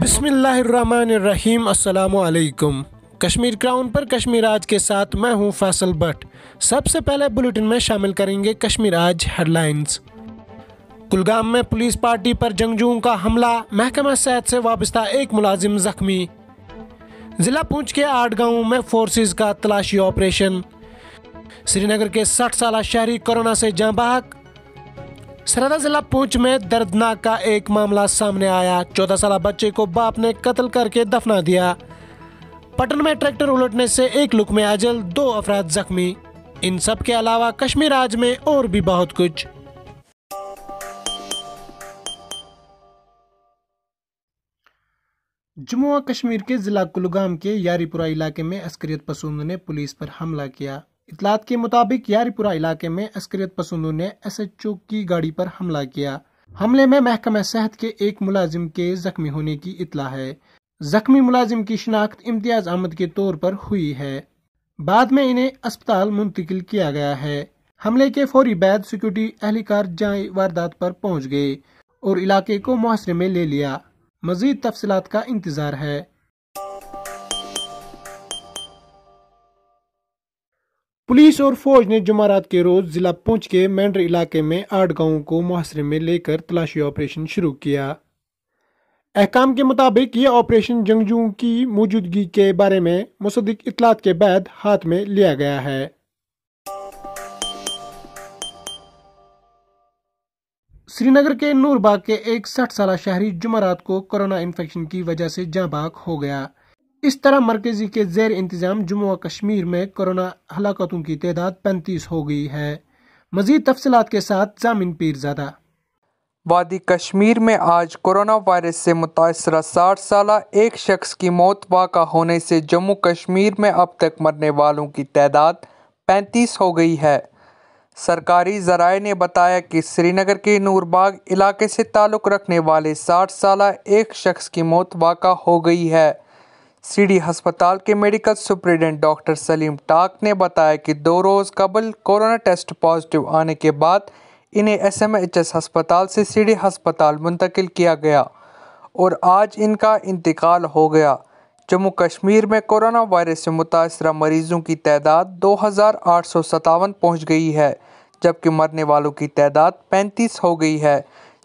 बिसमीम अल्लाम कश्मीर क्राउन पर कश्मीर आज के साथ मैं हूं फैसल भट्ट सबसे पहले बुलेटिन में शामिल करेंगे कश्मीर आज हेडलाइंस कुलगाम में पुलिस पार्टी पर जंगजुओं का हमला महकमा सेहत से वाबस्ता एक मुलाजिम जख्मी ज़िला पूंछ के आठ गांवों में फोर्सेस का तलाशी ऑपरेशन श्रीनगर के 60 साल शहरी कोरोना से जहाँ सरदा जिला पूंछ में दर्दनाक का एक मामला सामने आया चौदह साल बच्चे को बाप ने कत्ल करके दफना दिया पटन में ट्रैक्टर उलटने से एक लुक में आजल दो अफराद जख्मी इन सब के अलावा कश्मीर राज में और भी बहुत कुछ जम्मू और कश्मीर के ज़िला कुलगाम के यारीपुरा इलाके में अस्करियत पसंद ने पुलिस पर हमला किया इतलात के मुताबिक यारीपुरा इलाके में अस्करियत पसंदों ने एसएचओ की गाड़ी पर हमला किया हमले में महकमा सेहत के एक मुलाजिम के जख्मी होने की इतला है जख्मी मुलाजिम की शिनाख्त इम्तियाज अहमद के तौर पर हुई है बाद में इन्हें अस्पताल मुंतकिल किया गया है हमले के फौरी बाद सिक्योरिटी एहलकार जाए वारदात पर पहुंच गए और इलाके को मुहासरे में ले लिया मजीद तफसलात का इंतजार है पुलिस और फौज ने जुमारात के रोज जिला पुंछ के मैंडर इलाके में आठ गांवों को मुहासरे में लेकर तलाशी ऑपरेशन शुरू किया अहकाम के मुताबिक ये ऑपरेशन जंगजुओं की मौजूदगी के बारे में मुसद इतलात के बाद हाथ में लिया गया है श्रीनगर के नूरबाग के एक सठ साल शहरी जुमारात को कोरोना इन्फेक्शन की वजह से जाँ हो गया इस तरह मरकजी के जेर इंतज़ाम जम्मू और कश्मीर में कोरोना हलाकतों की तदाद पैंतीस हो गई है मजीद तफसलत के साथ जामिन पीरजादा वादी कश्मीर में आज कोरोना वायरस से मुतासर साठ साल एक शख्स की मौत वाक़ होने से जम्मू कश्मीर में अब तक मरने वालों की तादाद पैंतीस हो गई है सरकारी जराए ने बताया कि श्रीनगर के नूरबाग इलाके से ताल्लुक़ रखने वाले साठ साल एक शख्स की मौत वाक़ हो गई है सीडी अस्पताल के medical superintendent doctor Saleem Tak ने बताया कि दो रोज़ कबल कोरोना टेस्ट पॉजिटिव आने के बाद इन्हें एस एम एच एस हस्पताल से सीडी हस्पताल मुंतकिल किया गया और आज इनका इंतकाल हो गया जम्मू कश्मीर में कोरोना वायरस से मुतासर मरीजों की तादाद दो हज़ार आठ सौ सतावन पहुँच गई है जबकि मरने वालों की तादाद पैंतीस हो गई है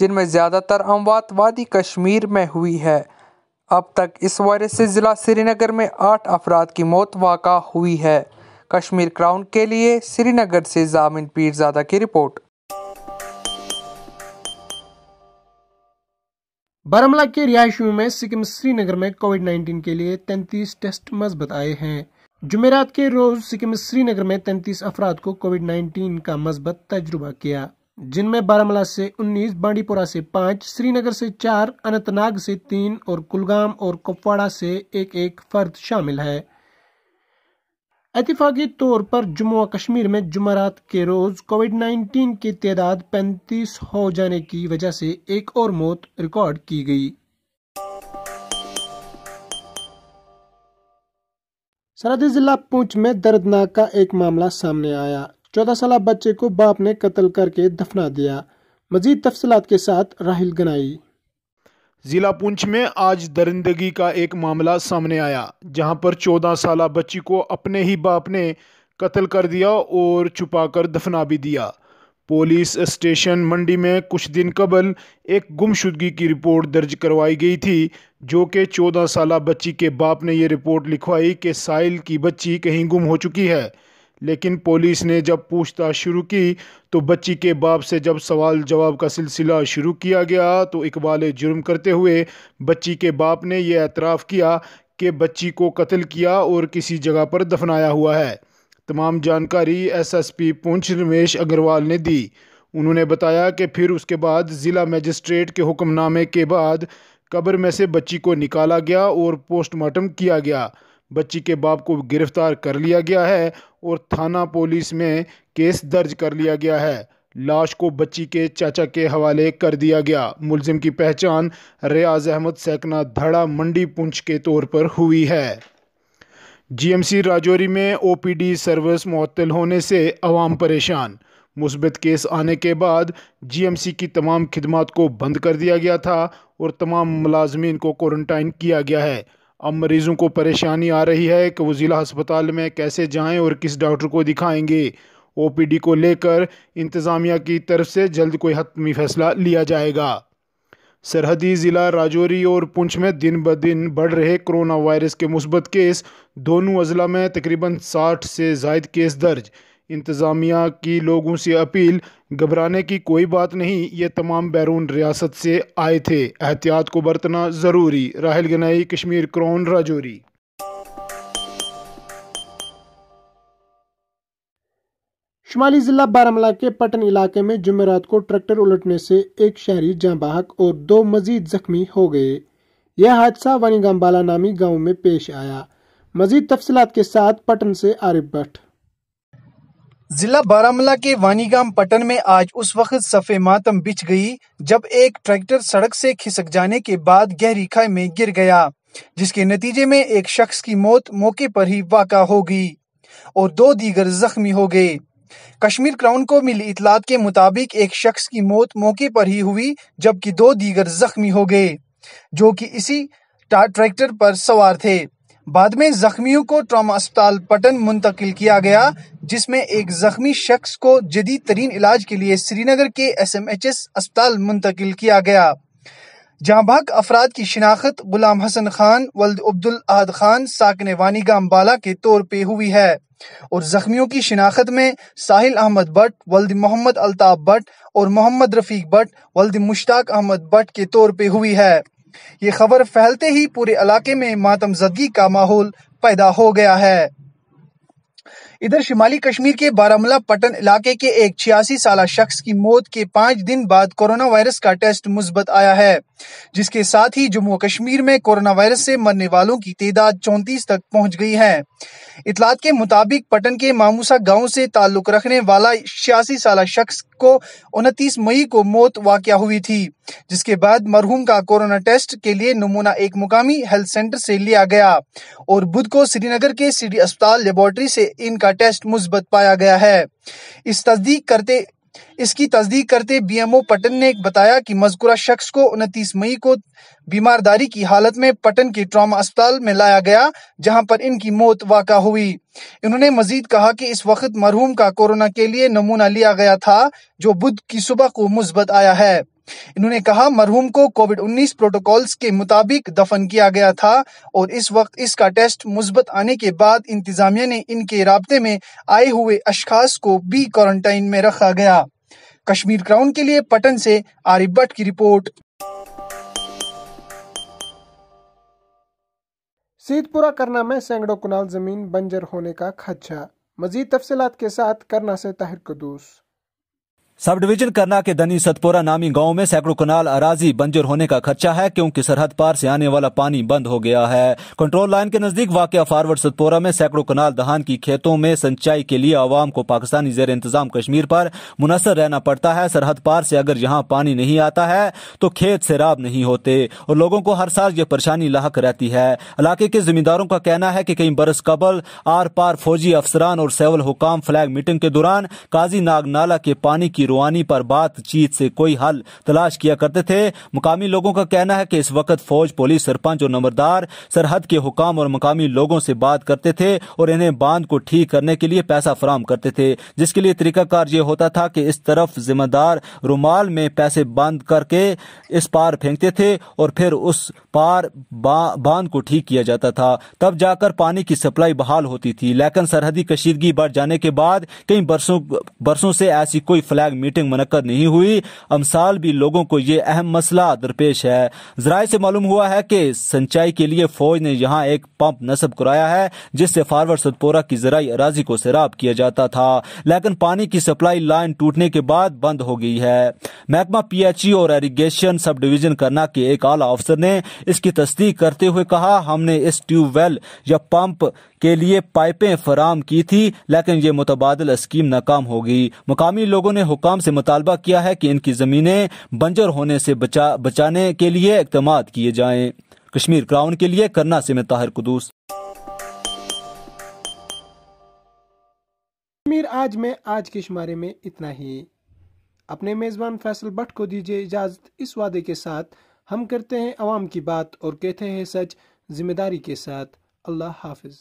जिनमें ज़्यादातर अमवात वादी कश्मीर में हुई है अब तक इस वायरस से ज़िला श्रीनगर में आठ अफराद की मौत वाक़ हुई है कश्मीर क्राउन के लिए श्रीनगर से जामिन पीरजादा की रिपोर्ट बारामला के रिहायशियों में सिक्किम श्रीनगर में कोविड 19 के लिए 33 टेस्ट मजबत आए हैं जुमेरात के रोज सिक्किम श्रीनगर में 33 अफराद को कोविड 19 का मजबत तजुर्बा किया जिनमें बारामूला से 19, बांडीपुरा से 5, श्रीनगर से 4, अनंतनाग से 3 और कुलगाम और कुपवाड़ा से एक एक फर्द शामिल है इतफाक़ी तौर पर जम्मू कश्मीर में जुमारात के रोज़ कोविड 19 की तादाद 35 हो जाने की वजह से एक और मौत रिकॉर्ड की गई सरहदी जिला पूंछ में दर्दनाक का एक मामला सामने आया चौदह साल बच्चे को बाप ने कत्ल करके दफना दिया मजीद तफसलात के साथ राहिल गनाई ज़िला पुंछ में आज दरिंदगी का एक मामला सामने आया जहां पर चौदह साल बच्ची को अपने ही बाप ने कत्ल कर दिया और छुपा कर दफना भी दिया पुलिस स्टेशन मंडी में कुछ दिन कबल एक गुमशुदगी की रिपोर्ट दर्ज करवाई गई थी जो कि चौदह साल बच्ची के बाप ने यह रिपोर्ट लिखवाई कि साइल की बच्ची कहीं गुम हो चुकी है लेकिन पुलिस ने जब पूछताछ शुरू की तो बच्ची के बाप से जब सवाल जवाब का सिलसिला शुरू किया गया तो इकबाल जुर्म करते हुए बच्ची के बाप ने यह एतराफ़ किया कि बच्ची को कत्ल किया और किसी जगह पर दफनाया हुआ है तमाम जानकारी एसएसपी पुंछ रमेश अग्रवाल ने दी उन्होंने बताया कि फिर उसके बाद ज़िला मजिस्ट्रेट के हुक्मनामे के बाद कब्र में से बच्ची को निकाला गया और पोस्टमार्टम किया गया बच्ची के बाप को गिरफ्तार कर लिया गया है और थाना पुलिस में केस दर्ज कर लिया गया है लाश को बच्ची के चाचा के हवाले कर दिया गया मुलजिम की पहचान रियाज अहमद सैकना धड़ा मंडी पुंछ के तौर पर हुई है जीएमसी राजौरी में ओपीडी सर्विस मुअत्तल होने से अवाम परेशान मुस्बत केस आने के बाद जीएमसी की तमाम खिदमत को बंद कर दिया गया था और तमाम मुलाजमीन को क्वारंटाइन किया गया है अब मरीज़ों को परेशानी आ रही है कि वो ज़िला अस्पताल में कैसे जाएं और किस डॉक्टर को दिखाएंगे ओपीडी को लेकर इंतज़ामिया की तरफ से जल्द कोई हतमी फैसला लिया जाएगा सरहदी ज़िला राजौरी और पुंछ में दिन ब दिन बढ़ रहे कोरोना वायरस के मुस्बत केस दोनों अजला में तकरीबन साठ से जायद केस दर्ज इंतज़ामिया की लोगों से अपील घबराने की कोई बात नहीं ये तमाम बैरून रियासत से आए थे एहतियात को बरतना ज़रूरी राहल गनाई कश्मीर क्रोन राजौरी शुमाली ज़िला बारामला के पटन इलाके में जुमेरात को ट्रैक्टर उलटने से एक शहरी जाँ बाहक और दो मजीद जख्मी हो गए यह हादसा वनीगम्बाला नामी गांव में पेश आया मजीद तफसलत के साथ पटन से आरिफ भट्ट जिला बारामूला के वानीगाम पटन में आज उस वक्त सफ़े मातम बिछ गई जब एक ट्रैक्टर सड़क से खिसक जाने के बाद गहरी खाई में गिर गया जिसके नतीजे में एक शख्स की मौत मौके पर ही वाका हो गई और दो दीगर जख्मी हो गए कश्मीर क्राउन को मिली इतलात के मुताबिक एक शख्स की मौत मौके पर ही हुई जबकि दो दीगर जख्मी हो गए जो कि इसी ट्रैक्टर पर सवार थे बाद में जख्मियों को ट्रामा अस्पताल पटन मुंतकिल किया गया जिसमें एक जख्मी शख्स को जदीद तरीन इलाज के लिए श्रीनगर के एस एम एच एस अस्पताल मुंतकिल किया गया जहाँ भाग अफराद की शिनाख्त गुलाम हसन खान वल्द अब्दुल अहद खान साकने वानी अम्बाला के तौर पर हुई है और जख्मियों की शिनाख्त में साहिल अहमद भट्ट वल्द मोहम्मद अल्ताफ भट्ट और मोहम्मद रफीक भट्ट वल्द मुश्ताक अहमद भट्ट के तौर पर हुई है ये खबर फैलते ही पूरे इलाके में मातमजदगी का माहौल पैदा हो गया है इधर शिमाली कश्मीर के बारामूला पटन इलाके के एक छियासी साल शख्स की मौत के पाँच दिन बाद कोरोना वायरस का टेस्ट मुस्बत आया है जिसके साथ ही जम्मू कश्मीर में कोरोना वायरस से मरने वालों की तादाद चौंतीस तक पहुँच गई है इतलात के मुताबिक पटन के मामूसा गांव से ताल्लुक रखने वाला छियासी साल शख्स को उनतीस मई को मौत वाक़ हुई थी जिसके बाद मरहूम का कोरोना टेस्ट के लिए नमूना एक मुकामी हेल्थ सेंटर से लिया गया और बुध को श्रीनगर के सिटी अस्पताल लेबोरेटरी से इनका टेस्ट मुस्बत पाया गया है इस तस्दीक करते इसकी तस्दीक करते बीएमओ पटन ने बताया कि मजकूरा शख्स को उनतीस मई को बीमारदारी की हालत में पटन के ट्रामा अस्पताल में लाया गया जहां पर इनकी मौत वाक़ हुई इन्होंने मजीद कहा कि इस वक्त मरहूम का कोरोना के लिए नमूना लिया गया था जो बुध की सुबह को मुस्बत आया है इन्होंने कहा मरहूम को कोविड 19 प्रोटोकॉल्स के मुताबिक दफन किया गया था और इस वक्त इसका टेस्ट मुस्बत आने के बाद इंतजामिया ने इनके रबते में आए हुए अशखास को भी क्वारंटाइन में रखा गया कश्मीर क्राउन के लिए पटन से आरिफ भट्ट की रिपोर्ट सीतपुरा करना में सैकड़ों कुनाल जमीन बंजर होने का खदशा मजीद तफसलत के साथ करना से ताहिर कदूस सब डिवीजन करना के दनी सतपोरा नामी गांव में सैकड़ों कनाल अराजी बंजर होने का खर्चा है क्योंकि सरहद पार से आने वाला पानी बंद हो गया है कंट्रोल लाइन के नजदीक वाकया फारवर्ड सतपोरा में सैकड़ों कनाल दहान की खेतों में सिंचाई के लिए आवाम को पाकिस्तानी जेर इंतजाम कश्मीर पर मुनसर रहना पड़ता है सरहद पार से अगर यहाँ पानी नहीं आता है तो खेत सैराब नहीं होते और लोगों को हर साल ये परेशानी लाक रहती है इलाके के जिम्मेदारों का कहना है की कई बरस कबल आर पार फौजी अफसरान और सेवल हुकाम फ्लैग मीटिंग के दौरान काजी नाग नाला के पानी की रूहानी पर बातचीत से कोई हल तलाश किया करते थे मुकामी लोगों का कहना है कि इस वक्त फौज पुलिस सरपंच और नंबरदार सरहद के हुकाम और मुकामी लोगों से बात करते थे और इन्हें बांध को ठीक करने के लिए पैसा फराम करते थे जिसके लिए तरीकाकार ये होता था कि इस तरफ जिम्मेदार रुमाल में पैसे बांध करके इस पार फेंकते थे और फिर उस पार बांध को ठीक किया जाता था तब जाकर पानी की सप्लाई बहाल होती थी लेकिन सरहदी कशीदगी बढ़ जाने के बाद कई बरसों बरसों से ऐसी कोई फ्लैग मीटिंग मनद नहीं हुई अमसाल भी लोगों को ये अहम मसला दरपेश है जराये से मालूम हुआ है कि सिंचाई के लिए फौज ने यहाँ एक पंप नस्ब कराया है जिससे फारवर्ड सतपोरा की जराई अराजी को सैराब किया जाता था लेकिन पानी की सप्लाई लाइन टूटने के बाद बंद हो गई है महकमा ई और एरीगेशन सब डिवीजन करना के एक आला अफसर ने इसकी तस्दीक करते हुए कहा हमने इस ट्यूबवेल या पंप के लिए पाइपें फराम की थी लेकिन ये मुतबादल स्कीम नाकाम हो गई मुकामी लोगों ने हुकाम से मुतालबा किया है कि इनकी जमीने बंजर होने से बचा बचाने के लिए इकदाम किए जाए कश्मीर क्राउन के लिए करना से मैं ताहिर कदूस कश्मीर आज में आज के शुमारे में इतना ही अपने मेज़बान फैसल भट्ट को दीजिए इजाज़त इस वादे के साथ हम करते हैं आवाम की बात और कहते हैं सच जिम्मेदारी के साथ अल्लाह हाफिज़